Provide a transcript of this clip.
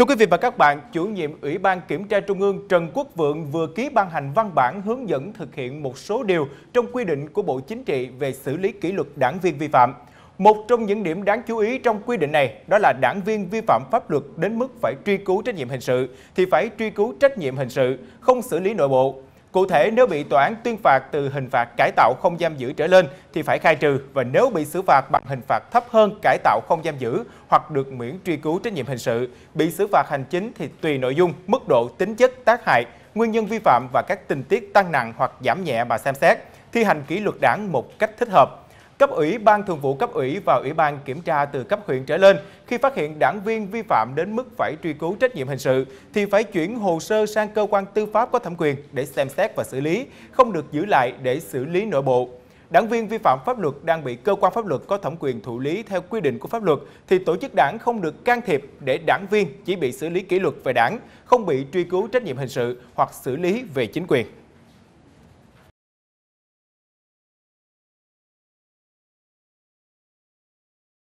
Thưa quý vị và các bạn, chủ nhiệm Ủy ban Kiểm tra Trung ương Trần Quốc Vượng vừa ký ban hành văn bản hướng dẫn thực hiện một số điều trong quy định của Bộ Chính trị về xử lý kỷ luật đảng viên vi phạm. Một trong những điểm đáng chú ý trong quy định này đó là đảng viên vi phạm pháp luật đến mức phải truy cứu trách nhiệm hình sự thì phải truy cứu trách nhiệm hình sự, không xử lý nội bộ. Cụ thể, nếu bị tòa án tuyên phạt từ hình phạt cải tạo không giam giữ trở lên thì phải khai trừ và nếu bị xử phạt bằng hình phạt thấp hơn cải tạo không giam giữ hoặc được miễn truy cứu trách nhiệm hình sự, bị xử phạt hành chính thì tùy nội dung, mức độ, tính chất, tác hại, nguyên nhân vi phạm và các tình tiết tăng nặng hoặc giảm nhẹ mà xem xét, thi hành kỷ luật đảng một cách thích hợp cấp ủy ban thường vụ cấp ủy và ủy ban kiểm tra từ cấp huyện trở lên khi phát hiện đảng viên vi phạm đến mức phải truy cứu trách nhiệm hình sự thì phải chuyển hồ sơ sang cơ quan tư pháp có thẩm quyền để xem xét và xử lý, không được giữ lại để xử lý nội bộ. Đảng viên vi phạm pháp luật đang bị cơ quan pháp luật có thẩm quyền thụ lý theo quy định của pháp luật thì tổ chức đảng không được can thiệp để đảng viên chỉ bị xử lý kỷ luật về đảng, không bị truy cứu trách nhiệm hình sự hoặc xử lý về chính quyền.